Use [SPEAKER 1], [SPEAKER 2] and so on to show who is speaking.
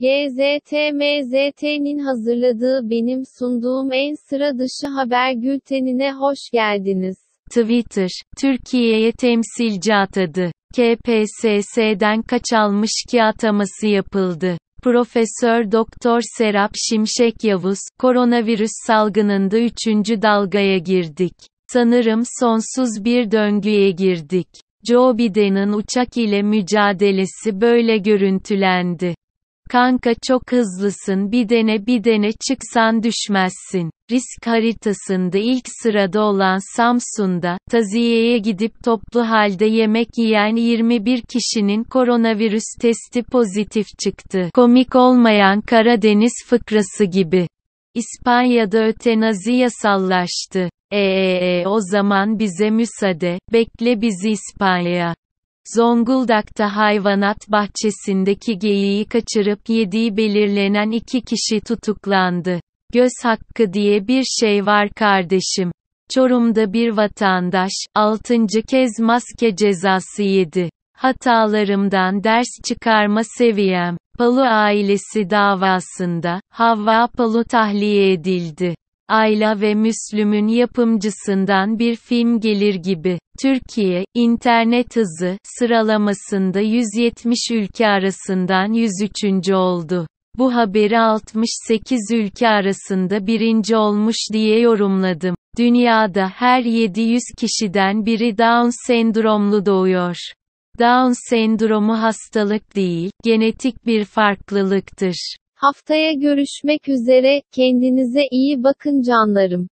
[SPEAKER 1] GZTMZT'nin hazırladığı benim sunduğum en sıra dışı haber bültenine hoş geldiniz. Twitter, Türkiye'ye temsilci atadı. KPSS'den kaç almış ki ataması yapıldı. Profesör Doktor Serap Şimşek Yavuz, koronavirüs salgınında 3. dalgaya girdik. Sanırım sonsuz bir döngüye girdik. Joe Biden'ın uçak ile mücadelesi böyle görüntülendi. Kanka çok hızlısın bir dene bir dene çıksan düşmezsin. Risk haritasında ilk sırada olan Samsun'da, taziyeye gidip toplu halde yemek yiyen 21 kişinin koronavirüs testi pozitif çıktı. Komik olmayan Karadeniz fıkrası gibi. İspanya'da ötenazi yasallaştı. Eee e, e, o zaman bize müsaade, bekle bizi İspanya. Zonguldak'ta hayvanat bahçesindeki geyiği kaçırıp yediği belirlenen iki kişi tutuklandı. Göz hakkı diye bir şey var kardeşim. Çorum'da bir vatandaş, 6. kez maske cezası yedi. Hatalarımdan ders çıkarma seviyem. Palu ailesi davasında, Havva Palu tahliye edildi. Ayla ve Müslüm'ün yapımcısından bir film gelir gibi. Türkiye, internet hızı sıralamasında 170 ülke arasından 103. oldu. Bu haberi 68 ülke arasında birinci olmuş diye yorumladım. Dünyada her 700 kişiden biri Down sendromlu doğuyor. Down sendromu hastalık değil, genetik bir farklılıktır. Haftaya görüşmek üzere, kendinize iyi bakın canlarım.